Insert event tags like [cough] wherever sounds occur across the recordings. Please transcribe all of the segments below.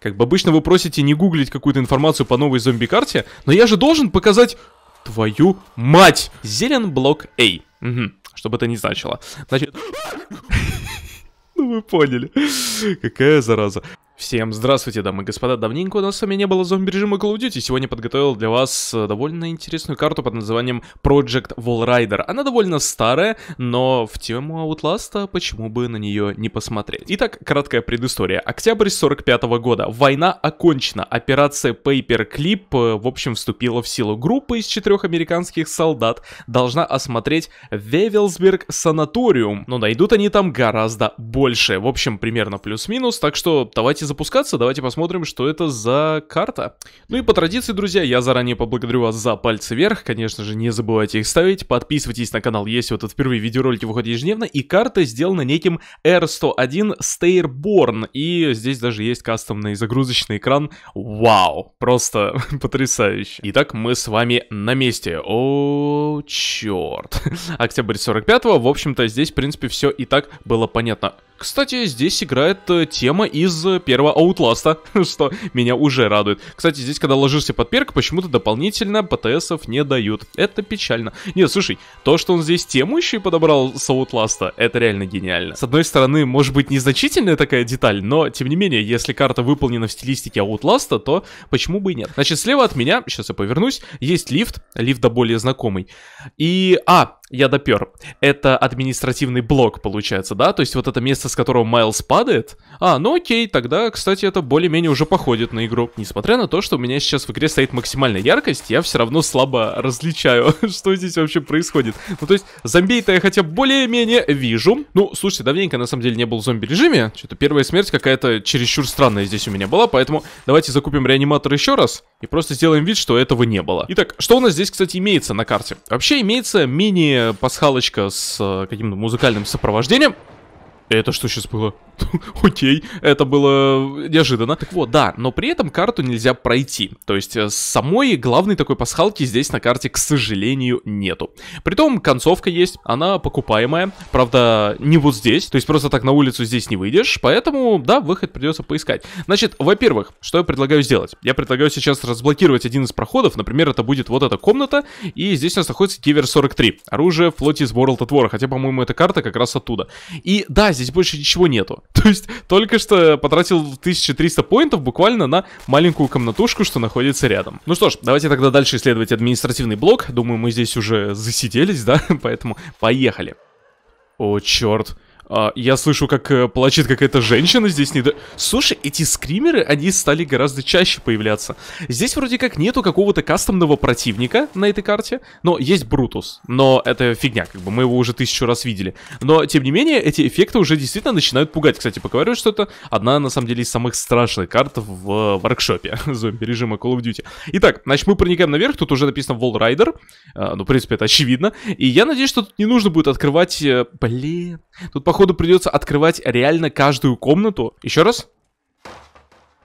Как бы обычно вы просите не гуглить какую-то информацию по новой зомби-карте, но я же должен показать твою мать! Зелен блок А. Угу. Что бы это ни значило. Значит... [laughs] ну вы поняли. Какая зараза. Всем здравствуйте, дамы и господа. Давненько у нас с вами не было зомби-режима Call of Duty. Сегодня подготовил для вас э, довольно интересную карту под названием Project Wall Rider. Она довольно старая, но в тему Outlast а почему бы на нее не посмотреть. Итак, краткая предыстория. Октябрь 45 -го года. Война окончена. Операция Paperclip, э, в общем, вступила в силу. Группа из четырех американских солдат должна осмотреть Вевелсберг санаториум. Но ну найдут они там гораздо больше. В общем, примерно плюс-минус. Так что давайте запускаться, давайте посмотрим, что это за карта. Ну и по традиции, друзья, я заранее поблагодарю вас за пальцы вверх. Конечно же, не забывайте их ставить. Подписывайтесь на канал, если вот это впервые видеоролики выходят ежедневно. И карта сделана неким R101 Stairborn. И здесь даже есть кастомный загрузочный экран. Вау! Просто [laughs] потрясающе. Итак, мы с вами на месте. О, черт. [laughs] Октябрь 45-го. В общем-то, здесь, в принципе, все и так было понятно. Кстати, здесь играет э, тема из э, первого Аутласта, [laughs] что меня уже радует. Кстати, здесь, когда ложишься под перк, почему-то дополнительно БТСов не дают. Это печально. Нет, слушай, то, что он здесь тему еще и подобрал с Аутласта, это реально гениально. С одной стороны, может быть, незначительная такая деталь, но, тем не менее, если карта выполнена в стилистике Аутласта, то почему бы и нет? Значит, слева от меня, сейчас я повернусь, есть лифт, лифт до более знакомый. И, а, я допер. Это административный блок, получается, да? То есть вот это место с которого Майлз падает, а, ну окей, тогда, кстати, это более-менее уже походит на игру. Несмотря на то, что у меня сейчас в игре стоит максимальная яркость, я все равно слабо различаю, [laughs] что здесь вообще происходит. Ну, то есть, зомби-то я хотя бы более-менее вижу. Ну, слушайте, давненько, на самом деле, не был в зомби-режиме. Что-то первая смерть какая-то чересчур странная здесь у меня была, поэтому давайте закупим реаниматор еще раз и просто сделаем вид, что этого не было. Итак, что у нас здесь, кстати, имеется на карте? Вообще имеется мини-пасхалочка с э, каким-то музыкальным сопровождением. Э, это что сейчас было? [laughs] Окей, это было э, неожиданно. Так вот, да, но при этом карту нельзя пройти. То есть э, самой главной такой пасхалки здесь на карте, к сожалению, нету. Притом концовка есть, она покупаемая. Правда, не вот здесь, то есть просто так на улицу здесь не выйдешь. Поэтому, да, выход придется поискать. Значит, во-первых, что я предлагаю сделать? Я предлагаю сейчас разблокировать один из проходов. Например, это будет вот эта комната. И здесь у нас находится Кивер 43. Оружие в флоте из World at War. Хотя, по-моему, эта карта как раз оттуда. И да, здесь больше ничего нету. [laughs] То есть только что потратил 1300 поинтов буквально на маленькую комнатушку, что находится рядом. Ну что ж, давайте тогда дальше исследовать административный блок. Думаю, мы здесь уже засиделись, [laughs] да? Поэтому поехали. О, черт. А, я слышу, как э, плачет какая-то женщина здесь. Не... Слушай, эти скримеры, они стали гораздо чаще появляться. Здесь вроде как нету какого-то кастомного противника на этой карте, но есть Брутус. Но это фигня, как бы мы его уже тысячу раз видели. Но, тем не менее, эти эффекты уже действительно начинают пугать. Кстати, поговорю, что это одна, на самом деле, из самых страшных карт в воркшопе [laughs] зомби-режима Call of Duty. Итак, значит, мы проникаем наверх, тут уже написано Wall Rider. А, ну, в принципе, это очевидно. И я надеюсь, что тут не нужно будет открывать... Э, блин, тут, похоже, походу придется открывать реально каждую комнату. Еще раз?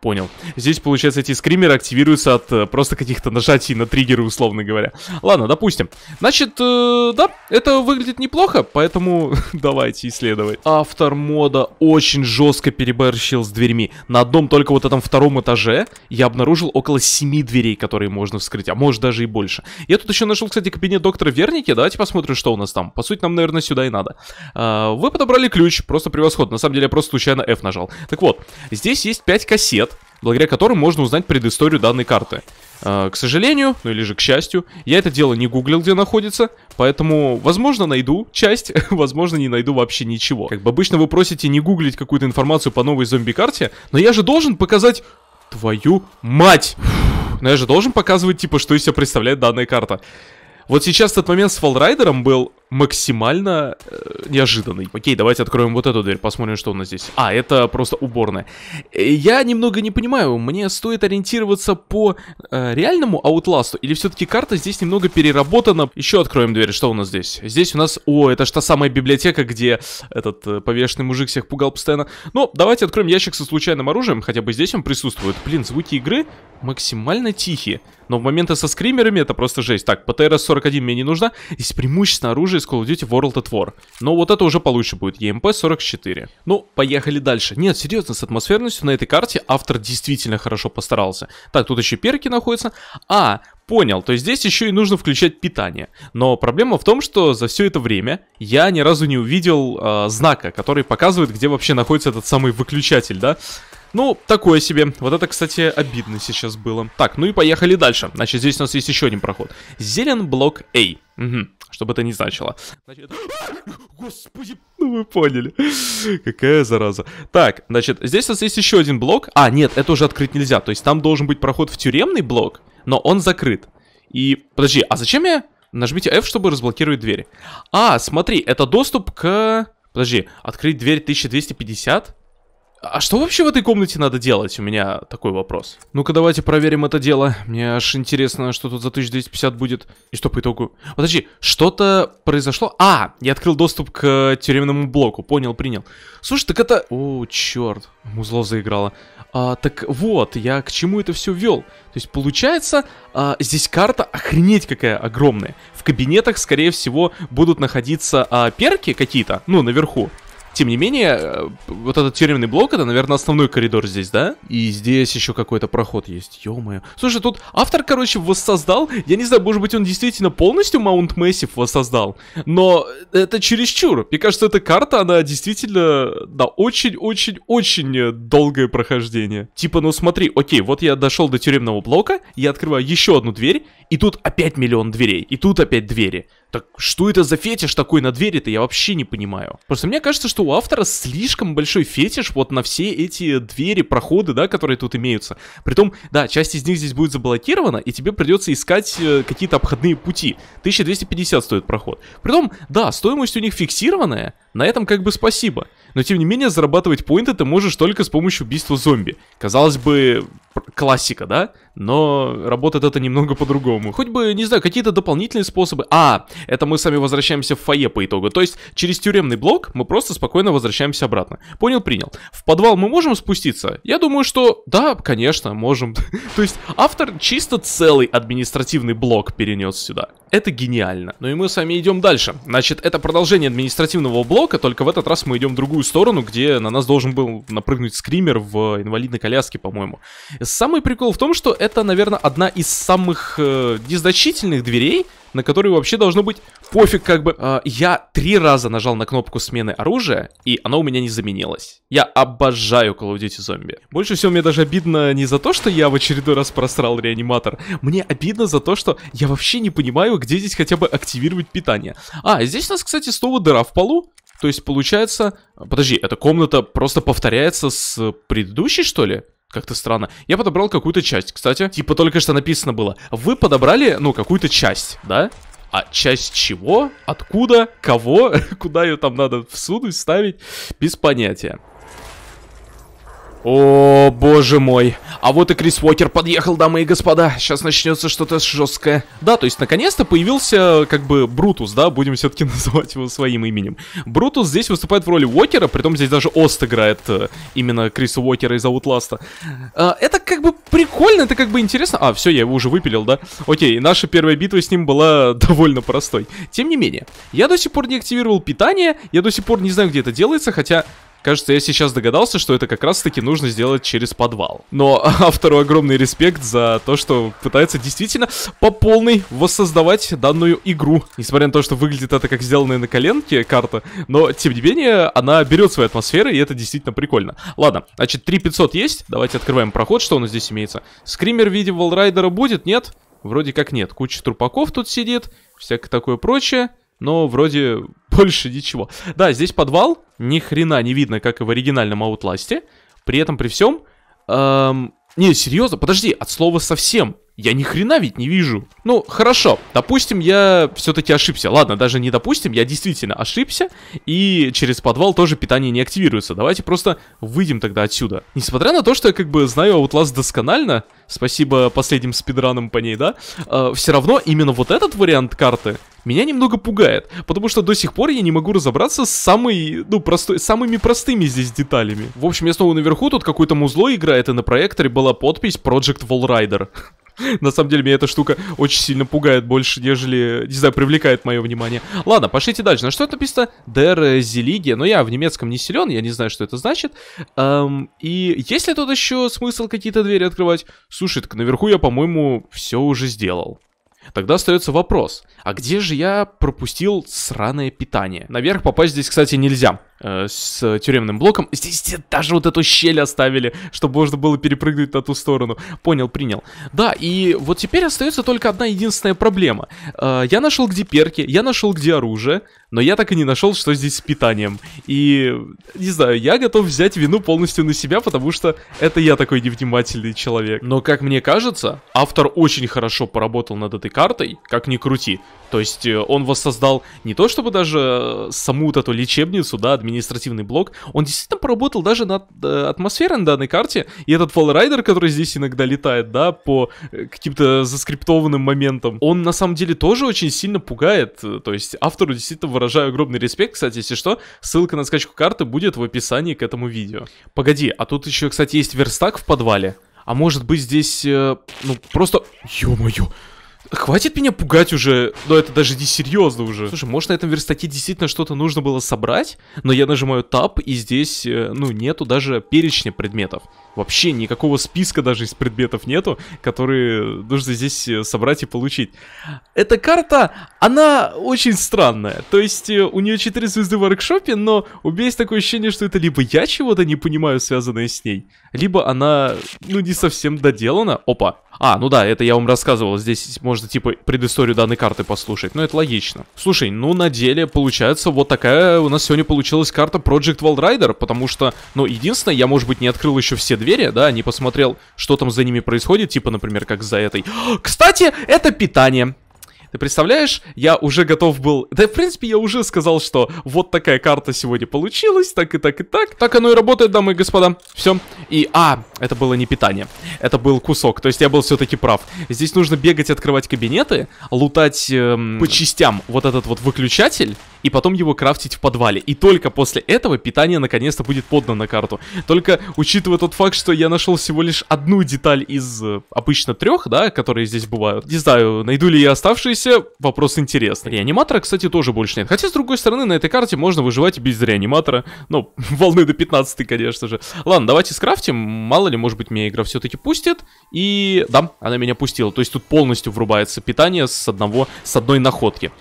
Понял. Здесь, получается, эти скримеры активируются от э, просто каких-то нажатий на триггеры, условно говоря. Ладно, допустим. Значит, э, да, это выглядит неплохо, поэтому [laughs] давайте исследовать. Автор мода очень жестко переборщил с дверьми. На одном только вот этом втором этаже я обнаружил около семи дверей, которые можно вскрыть, а может даже и больше. Я тут еще нашел, кстати, кабинет доктора Верники. Давайте посмотрим, что у нас там. По сути, нам, наверное, сюда и надо. Э, вы подобрали ключ, просто превосходно. На самом деле, я просто случайно F нажал. Так вот, здесь есть пять кассет благодаря которым можно узнать предысторию данной карты. А, к сожалению, ну или же к счастью, я это дело не гуглил, где находится, поэтому, возможно, найду часть, [laughs] возможно, не найду вообще ничего. Как бы обычно вы просите не гуглить какую-то информацию по новой зомби-карте, но я же должен показать... Твою мать! Но я же должен показывать, типа, что из себя представляет данная карта. Вот сейчас тот момент с фолрайдером был, максимально э, неожиданный. Окей, давайте откроем вот эту дверь, посмотрим, что у нас здесь. А, это просто уборная. Э, я немного не понимаю, мне стоит ориентироваться по э, реальному Outlast'у, или все-таки карта здесь немного переработана? Еще откроем дверь, что у нас здесь? Здесь у нас... О, это ж та самая библиотека, где этот э, повешенный мужик всех пугал постоянно. Ну, давайте откроем ящик со случайным оружием, хотя бы здесь он присутствует. Блин, звуки игры максимально тихие, но в моменты со скримерами это просто жесть. Так, ПТРС-41 мне не нужна, здесь преимущественно оружие из Call of Duty World at War. Но вот это уже получше будет, EMP-44. Ну, поехали дальше. Нет, серьезно, с атмосферностью на этой карте автор действительно хорошо постарался. Так, тут еще перки находятся. А, понял, то есть здесь еще и нужно включать питание. Но проблема в том, что за все это время я ни разу не увидел э, знака, который показывает, где вообще находится этот самый выключатель, да? Ну, такое себе. Вот это, кстати, обидно сейчас было. Так, ну и поехали дальше. Значит, здесь у нас есть еще один проход. Зелен блок A. Угу что бы это ни значило. Значит, [gasps] господи, ну вы поняли. Какая зараза. Так, значит, здесь у нас есть еще один блок. А, нет, это уже открыть нельзя. То есть там должен быть проход в тюремный блок, но он закрыт. И, подожди, а зачем я... Нажмите F, чтобы разблокировать двери. А, смотри, это доступ к... Подожди, открыть дверь 1250? А что вообще в этой комнате надо делать? У меня такой вопрос. Ну-ка, давайте проверим это дело. Мне аж интересно, что тут за 1250 будет. И что по итогу? Подожди, что-то произошло? А, я открыл доступ к э, тюремному блоку. Понял, принял. Слушай, так это... О, черт. Музло заиграло. А, так вот, я к чему это все вел. То есть, получается, а, здесь карта охренеть какая огромная. В кабинетах, скорее всего, будут находиться а, перки какие-то, ну, наверху. Тем не менее, э, вот этот тюремный блок, это, наверное, основной коридор здесь, да? И здесь еще какой-то проход есть, ё-моё. Слушай, тут автор, короче, воссоздал, я не знаю, может быть, он действительно полностью Маунт Массив воссоздал, но это чересчур. Мне кажется, эта карта, она действительно, да, очень-очень-очень долгое прохождение. Типа, ну смотри, окей, вот я дошел до тюремного блока, я открываю еще одну дверь, и тут опять миллион дверей, и тут опять двери. Так что это за фетиш такой на двери-то, я вообще не понимаю. Просто мне кажется, что у автора слишком большой фетиш вот на все эти двери, проходы, да, которые тут имеются. Притом, да, часть из них здесь будет заблокирована, и тебе придется искать э, какие-то обходные пути. 1250 стоит проход. Притом, да, стоимость у них фиксированная, на этом как бы спасибо. Но тем не менее, зарабатывать поинты ты можешь только с помощью убийства зомби. Казалось бы, классика, да? Но работает это немного по-другому. Хоть бы, не знаю, какие-то дополнительные способы. А, это мы сами возвращаемся в фае по итогу. То есть через тюремный блок мы просто спокойно возвращаемся обратно. Понял, принял. В подвал мы можем спуститься? Я думаю, что да, конечно, можем. [laughs] То есть автор чисто целый административный блок перенес сюда. Это гениально. Ну и мы с вами идем дальше. Значит, это продолжение административного блока блока, только в этот раз мы идем в другую сторону, где на нас должен был напрыгнуть скример в инвалидной коляске, по-моему. Самый прикол в том, что это, наверное, одна из самых э, незначительных дверей, на которые вообще должно быть пофиг как бы. Э, я три раза нажал на кнопку смены оружия, и оно у меня не заменилось. Я обожаю Call of Duty зомби. Больше всего мне даже обидно не за то, что я в очередной раз просрал реаниматор. Мне обидно за то, что я вообще не понимаю, где здесь хотя бы активировать питание. А, здесь у нас, кстати, снова дыра в полу. То есть получается... Подожди, эта комната просто повторяется с предыдущей, что ли? Как-то странно. Я подобрал какую-то часть, кстати. Типа только что написано было. Вы подобрали, ну, какую-то часть, да? А часть чего? Откуда? Кого? [laughs] Куда ее там надо всунуть, ставить? Без понятия. О, боже мой. А вот и Крис Уокер подъехал, дамы и господа. Сейчас начнется что-то жесткое. Да, то есть, наконец-то появился, как бы, Брутус, да? Будем все-таки [laughs] называть его своим именем. Брутус здесь выступает в роли Уокера, притом здесь даже Ост играет э, именно Криса Уокера из Outlast. Э, это как бы прикольно, это как бы интересно. А, все, я его уже выпилил, да? Окей, наша первая битва с ним была [laughs] довольно простой. Тем не менее, я до сих пор не активировал питание, я до сих пор не знаю, где это делается, хотя Кажется, я сейчас догадался, что это как раз-таки нужно сделать через подвал. Но [laughs] автору огромный респект за то, что пытается действительно по полной воссоздавать данную игру. Несмотря на то, что выглядит это как сделанная на коленке карта, но, тем не менее, она берет свои атмосферы, и это действительно прикольно. Ладно, значит, 3500 есть. Давайте открываем проход, что у нас здесь имеется. Скример в виде Волрайдера будет? Нет? Вроде как нет. Куча трупаков тут сидит, всякое такое прочее но вроде [laughs] больше ничего. Да, здесь подвал, ни хрена не видно, как и в оригинальном Outlast. При этом, при всем... Эм, не, серьезно, подожди, от слова совсем я ни хрена ведь не вижу. Ну, хорошо, допустим, я все-таки ошибся. Ладно, даже не допустим, я действительно ошибся, и через подвал тоже питание не активируется. Давайте просто выйдем тогда отсюда. Несмотря на то, что я как бы знаю Outlast досконально, спасибо последним спидранам по ней, да, э, все равно именно вот этот вариант карты меня немного пугает, потому что до сих пор я не могу разобраться с самой, ну, простой, самыми простыми здесь деталями. В общем, я снова наверху, тут какое-то музло играет, и на проекторе была подпись Project Wallrider. [laughs] На самом деле, меня эта штука очень сильно пугает больше, нежели, не знаю, привлекает мое внимание. Ладно, пошлите дальше. На что это написано? Der Зелиге. Но я в немецком не силен, я не знаю, что это значит. Эм, и есть ли тут еще смысл какие-то двери открывать? Слушай, так наверху я, по-моему, все уже сделал. Тогда остается вопрос, а где же я пропустил сраное питание? Наверх попасть здесь, кстати, нельзя. Э, с тюремным блоком. Здесь даже вот эту щель оставили, чтобы можно было перепрыгнуть на ту сторону. Понял, принял. Да, и вот теперь остается только одна единственная проблема. Э, я нашел где перки, я нашел где оружие, но я так и не нашел, что здесь с питанием. И, не знаю, я готов взять вину полностью на себя, потому что это я такой невнимательный человек. Но, как мне кажется, автор очень хорошо поработал над этой картой, как ни крути. То есть э, он воссоздал не то чтобы даже саму вот эту лечебницу, да, администрацию, административный блок, он действительно поработал даже над э, атмосферой на данной карте, и этот фоллрайдер, который здесь иногда летает, да, по э, каким-то заскриптованным моментам, он на самом деле тоже очень сильно пугает, то есть автору действительно выражаю огромный респект, кстати, если что, ссылка на скачку карты будет в описании к этому видео. Погоди, а тут еще, кстати, есть верстак в подвале, а может быть здесь, э, ну, просто... Ё-моё! Хватит меня пугать уже, но это даже не серьезно уже. Слушай, может на этом верстаке действительно что-то нужно было собрать, но я нажимаю Tab, и здесь, э, ну, нету даже перечня предметов. Вообще никакого списка даже из предметов нету, которые нужно здесь э, собрать и получить. Эта карта, она очень странная. То есть э, у нее 4 звезды в воркшопе, но у меня есть такое ощущение, что это либо я чего-то не понимаю, связанное с ней, либо она, ну, не совсем доделана. Опа, а, ну да, это я вам рассказывал. Здесь можно, типа, предысторию данной карты послушать. Но это логично. Слушай, ну на деле получается вот такая у нас сегодня получилась карта Project Wall Rider, потому что, ну, единственное, я, может быть, не открыл еще все двери, да, не посмотрел, что там за ними происходит, типа, например, как за этой. [gasps] Кстати, это питание. Ты представляешь, я уже готов был... Да, в принципе, я уже сказал, что вот такая карта сегодня получилась, так и так и так. Так оно и работает, дамы и господа. Все. И, а, это было не питание. Это был кусок. То есть я был все-таки прав. Здесь нужно бегать, открывать кабинеты, лутать эм, по частям вот этот вот выключатель, и потом его крафтить в подвале. И только после этого питание наконец-то будет подано на карту. Только учитывая тот факт, что я нашел всего лишь одну деталь из э, обычно трех, да, которые здесь бывают. Не знаю, найду ли я оставшиеся Оставшиеся вопрос интересный. Реаниматора, кстати, тоже больше нет. Хотя, с другой стороны, на этой карте можно выживать и без реаниматора. Ну, [laughs] волны до 15 конечно же. Ладно, давайте скрафтим. Мало ли, может быть, меня игра все-таки пустит. И да, она меня пустила. То есть тут полностью врубается питание с одного, с одной находки.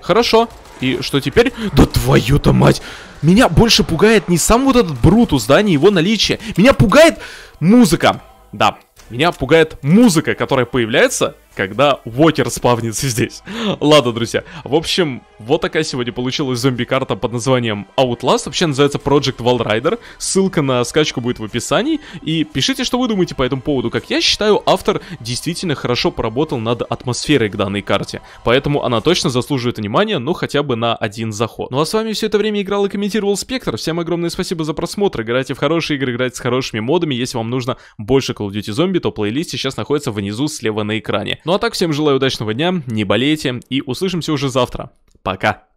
Хорошо. И что теперь? Да твою-то мать! Меня больше пугает не сам вот этот Брутус, да, не его наличие. Меня пугает музыка. Да, меня пугает музыка, которая появляется когда Вокер спавнится здесь. Ладно, друзья. В общем, вот такая сегодня получилась зомби-карта под названием Outlast. Вообще называется Project Wall Ссылка на скачку будет в описании. И пишите, что вы думаете по этому поводу. Как я считаю, автор действительно хорошо поработал над атмосферой к данной карте. Поэтому она точно заслуживает внимания, ну хотя бы на один заход. Ну а с вами все это время играл и комментировал Спектр. Всем огромное спасибо за просмотр. Играйте в хорошие игры, играйте с хорошими модами. Если вам нужно больше Call of Duty Zombie, то плейлист сейчас находится внизу слева на экране. Ну а так, всем желаю удачного дня, не болейте и услышимся уже завтра. Пока!